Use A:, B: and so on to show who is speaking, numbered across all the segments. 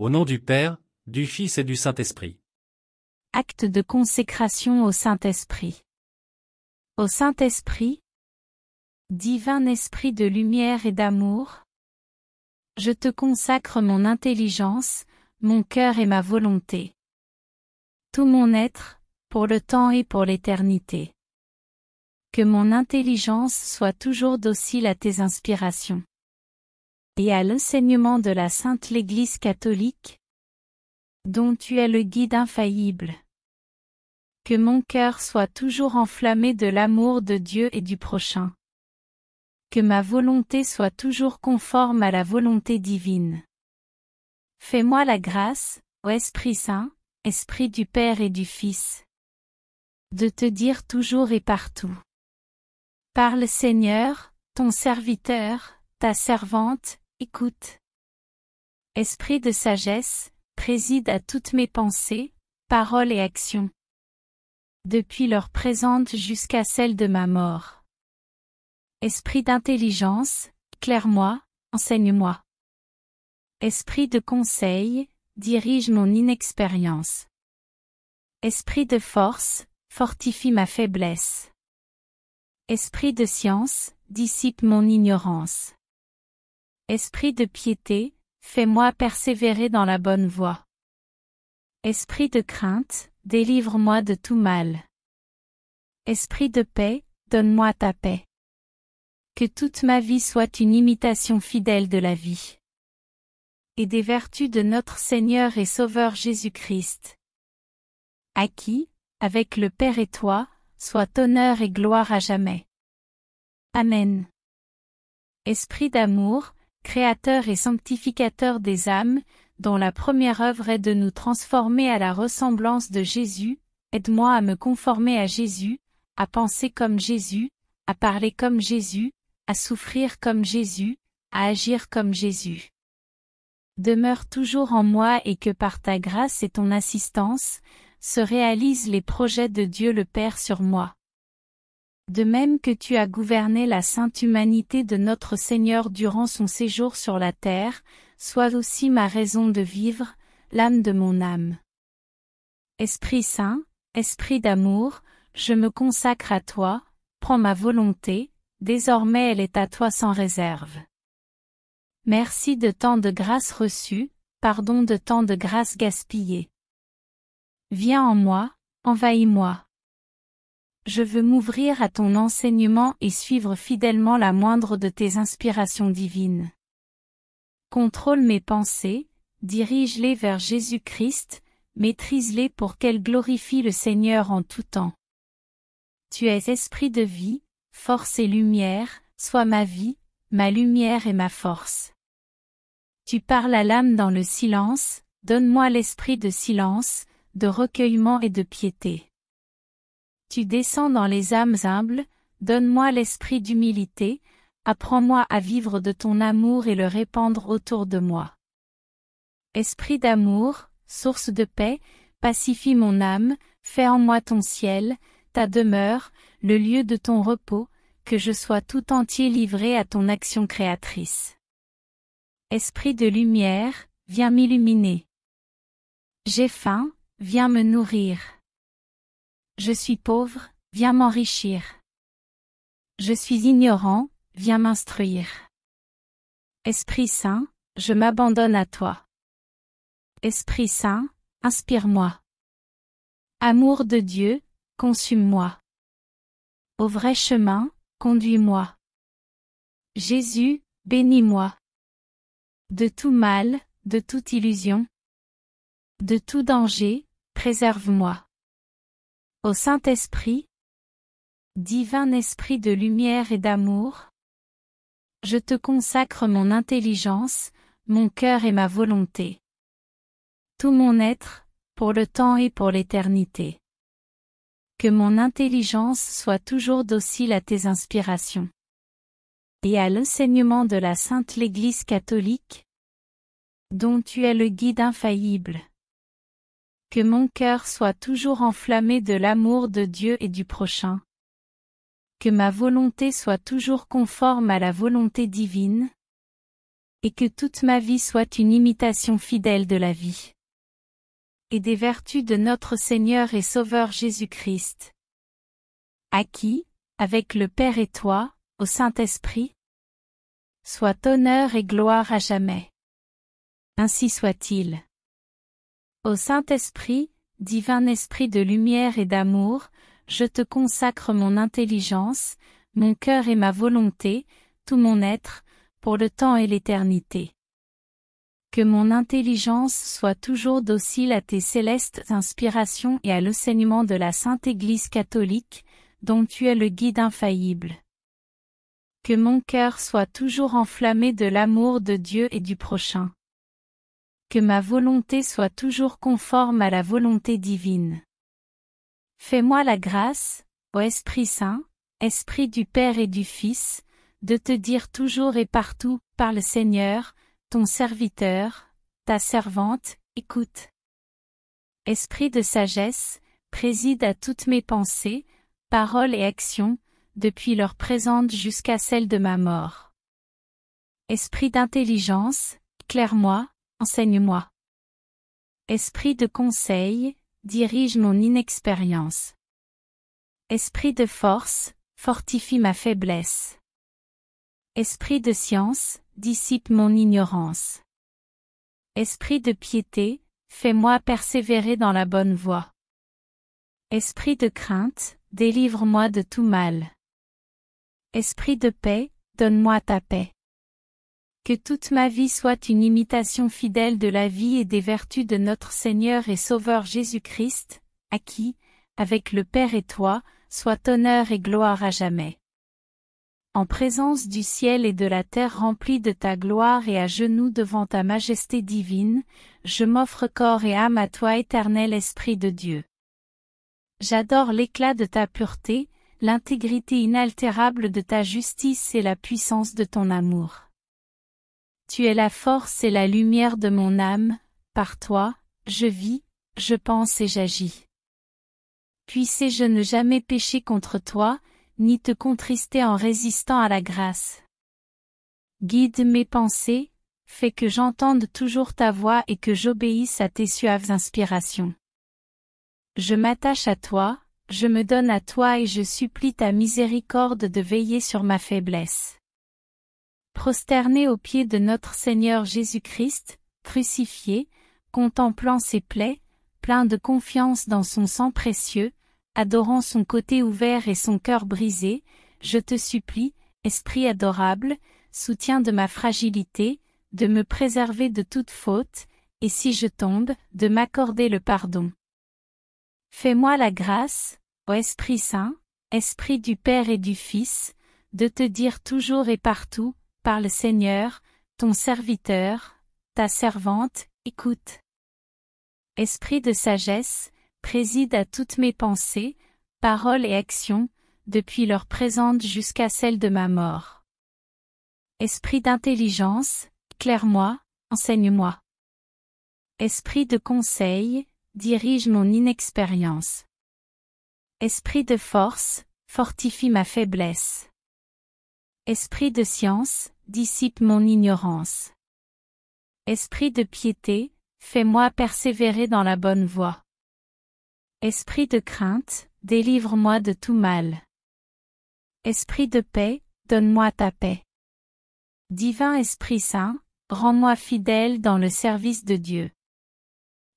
A: Au nom du Père, du Fils et du Saint-Esprit. Acte de consécration au Saint-Esprit. Au Saint-Esprit, divin esprit de lumière et d'amour, je te consacre mon intelligence, mon cœur et ma volonté. Tout mon être, pour le temps et pour l'éternité. Que mon intelligence soit toujours docile à tes inspirations et à l'enseignement de la Sainte l'Église catholique, dont tu es le guide infaillible. Que mon cœur soit toujours enflammé de l'amour de Dieu et du prochain. Que ma volonté soit toujours conforme à la volonté divine. Fais-moi la grâce, ô Esprit Saint, Esprit du Père et du Fils, de te dire toujours et partout. Parle Seigneur, ton serviteur, ta servante, écoute. Esprit de sagesse, préside à toutes mes pensées, paroles et actions. Depuis leur présente jusqu'à celle de ma mort. Esprit d'intelligence, claire moi enseigne-moi. Esprit de conseil, dirige mon inexpérience. Esprit de force, fortifie ma faiblesse. Esprit de science, dissipe mon ignorance. Esprit de piété, fais-moi persévérer dans la bonne voie. Esprit de crainte, délivre-moi de tout mal. Esprit de paix, donne-moi ta paix. Que toute ma vie soit une imitation fidèle de la vie. Et des vertus de notre Seigneur et Sauveur Jésus-Christ. À qui, avec le Père et toi, soit honneur et gloire à jamais. Amen. Esprit d'amour, créateur et sanctificateur des âmes, dont la première œuvre est de nous transformer à la ressemblance de Jésus, aide-moi à me conformer à Jésus, à penser comme Jésus, à parler comme Jésus, à souffrir comme Jésus, à agir comme Jésus. Demeure toujours en moi et que par ta grâce et ton assistance, se réalisent les projets de Dieu le Père sur moi de même que tu as gouverné la sainte humanité de notre Seigneur durant son séjour sur la terre, sois aussi ma raison de vivre, l'âme de mon âme. Esprit Saint, Esprit d'amour, je me consacre à toi, prends ma volonté, désormais elle est à toi sans réserve. Merci de tant de grâces reçues, pardon de tant de grâces gaspillées. Viens en moi, envahis-moi. Je veux m'ouvrir à ton enseignement et suivre fidèlement la moindre de tes inspirations divines. Contrôle mes pensées, dirige-les vers Jésus-Christ, maîtrise-les pour qu'elles glorifient le Seigneur en tout temps. Tu es esprit de vie, force et lumière, sois ma vie, ma lumière et ma force. Tu parles à l'âme dans le silence, donne-moi l'esprit de silence, de recueillement et de piété. Tu descends dans les âmes humbles, donne-moi l'esprit d'humilité, apprends-moi à vivre de ton amour et le répandre autour de moi. Esprit d'amour, source de paix, pacifie mon âme, fais en moi ton ciel, ta demeure, le lieu de ton repos, que je sois tout entier livré à ton action créatrice. Esprit de lumière, viens m'illuminer. J'ai faim, viens me nourrir. Je suis pauvre, viens m'enrichir. Je suis ignorant, viens m'instruire. Esprit Saint, je m'abandonne à toi. Esprit Saint, inspire-moi. Amour de Dieu, consume-moi. Au vrai chemin, conduis-moi. Jésus, bénis-moi. De tout mal, de toute illusion. De tout danger, préserve-moi. Au Saint-Esprit, divin esprit de lumière et d'amour, je te consacre mon intelligence, mon cœur et ma volonté. Tout mon être, pour le temps et pour l'éternité. Que mon intelligence soit toujours docile à tes inspirations et à l'enseignement de la Sainte l'Église catholique, dont tu es le guide infaillible. Que mon cœur soit toujours enflammé de l'amour de Dieu et du prochain. Que ma volonté soit toujours conforme à la volonté divine. Et que toute ma vie soit une imitation fidèle de la vie. Et des vertus de notre Seigneur et Sauveur Jésus-Christ. À qui, avec le Père et toi, au Saint-Esprit, soit honneur et gloire à jamais. Ainsi soit-il. Ô Saint-Esprit, divin esprit de lumière et d'amour, je te consacre mon intelligence, mon cœur et ma volonté, tout mon être, pour le temps et l'éternité. Que mon intelligence soit toujours docile à tes célestes inspirations et à l'enseignement de la Sainte Église catholique, dont tu es le guide infaillible. Que mon cœur soit toujours enflammé de l'amour de Dieu et du prochain que ma volonté soit toujours conforme à la volonté divine. Fais-moi la grâce, ô Esprit Saint, Esprit du Père et du Fils, de te dire toujours et partout, par le Seigneur, ton serviteur, ta servante, écoute. Esprit de sagesse, préside à toutes mes pensées, paroles et actions, depuis leur présente jusqu'à celle de ma mort. Esprit d'intelligence, éclaire-moi, Enseigne-moi. Esprit de conseil, dirige mon inexpérience. Esprit de force, fortifie ma faiblesse. Esprit de science, dissipe mon ignorance. Esprit de piété, fais-moi persévérer dans la bonne voie. Esprit de crainte, délivre-moi de tout mal. Esprit de paix, donne-moi ta paix. Que toute ma vie soit une imitation fidèle de la vie et des vertus de notre Seigneur et Sauveur Jésus-Christ, à qui, avec le Père et toi, soit honneur et gloire à jamais. En présence du ciel et de la terre remplie de ta gloire et à genoux devant ta majesté divine, je m'offre corps et âme à toi éternel Esprit de Dieu. J'adore l'éclat de ta pureté, l'intégrité inaltérable de ta justice et la puissance de ton amour. Tu es la force et la lumière de mon âme, par toi, je vis, je pense et j'agis. Puissé-je ne jamais pécher contre toi, ni te contrister en résistant à la grâce. Guide mes pensées, fais que j'entende toujours ta voix et que j'obéisse à tes suaves inspirations. Je m'attache à toi, je me donne à toi et je supplie ta miséricorde de veiller sur ma faiblesse prosterné aux pieds de notre Seigneur Jésus-Christ, crucifié, contemplant ses plaies, plein de confiance dans son sang précieux, adorant son côté ouvert et son cœur brisé, je te supplie, Esprit adorable, soutien de ma fragilité, de me préserver de toute faute, et si je tombe, de m'accorder le pardon. Fais-moi la grâce, ô Esprit Saint, Esprit du Père et du Fils, de te dire toujours et partout, par le Seigneur, ton serviteur, ta servante, écoute. Esprit de sagesse, préside à toutes mes pensées, paroles et actions, depuis leur présente jusqu'à celle de ma mort. Esprit d'intelligence, claire moi enseigne-moi. Esprit de conseil, dirige mon inexpérience. Esprit de force, fortifie ma faiblesse. Esprit de science, dissipe mon ignorance. Esprit de piété, fais-moi persévérer dans la bonne voie. Esprit de crainte, délivre-moi de tout mal. Esprit de paix, donne-moi ta paix. Divin Esprit Saint, rends-moi fidèle dans le service de Dieu.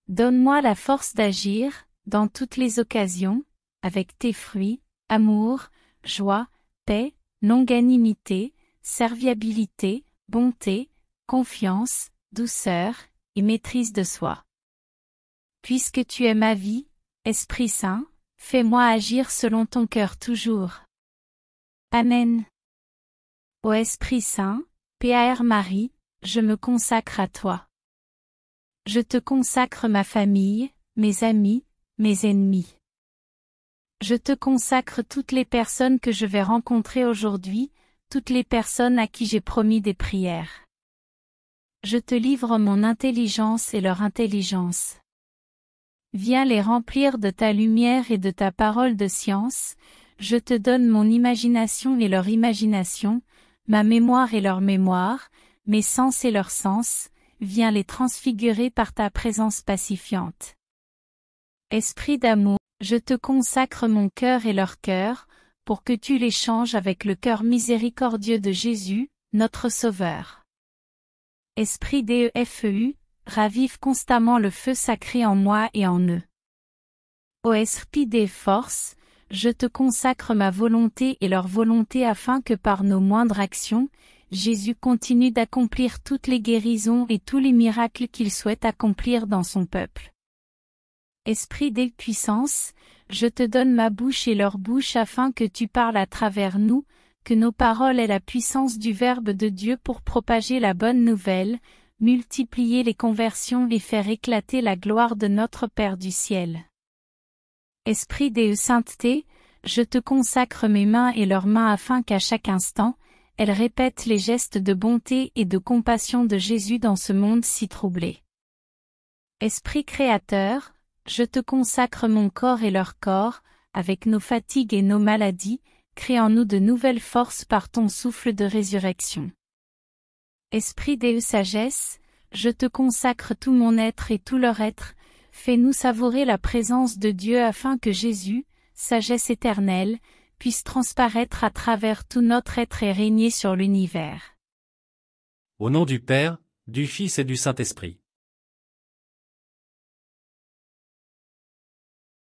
A: Donne-moi la force d'agir, dans toutes les occasions, avec tes fruits, amour, joie, paix, longanimité, serviabilité, bonté, confiance, douceur, et maîtrise de soi. Puisque tu es ma vie, Esprit Saint, fais-moi agir selon ton cœur toujours. Amen. Ô Esprit Saint, Père Marie, je me consacre à toi. Je te consacre ma famille, mes amis, mes ennemis. Je te consacre toutes les personnes que je vais rencontrer aujourd'hui, toutes les personnes à qui j'ai promis des prières. Je te livre mon intelligence et leur intelligence. Viens les remplir de ta lumière et de ta parole de science, je te donne mon imagination et leur imagination, ma mémoire et leur mémoire, mes sens et leurs sens, viens les transfigurer par ta présence pacifiante. Esprit d'amour, je te consacre mon cœur et leur cœur, pour que tu l'échanges avec le cœur miséricordieux de Jésus, notre Sauveur. Esprit DEFEU, ravive constamment le feu sacré en moi et en eux. Ô Esprit des forces, je te consacre ma volonté et leur volonté afin que par nos moindres actions, Jésus continue d'accomplir toutes les guérisons et tous les miracles qu'il souhaite accomplir dans son peuple. Esprit des puissances, je te donne ma bouche et leur bouche afin que tu parles à travers nous, que nos paroles aient la puissance du Verbe de Dieu pour propager la bonne nouvelle, multiplier les conversions et faire éclater la gloire de notre Père du ciel. Esprit des saintetés, je te consacre mes mains et leurs mains afin qu'à chaque instant, elles répètent les gestes de bonté et de compassion de Jésus dans ce monde si troublé. Esprit créateur, je te consacre mon corps et leur corps, avec nos fatigues et nos maladies, créant en nous de nouvelles forces par ton souffle de résurrection. Esprit des sagesse, je te consacre tout mon être et tout leur être, fais-nous savourer la présence de Dieu afin que Jésus, sagesse éternelle, puisse transparaître à travers tout notre être et régner sur l'univers. Au nom du Père, du Fils et du Saint-Esprit.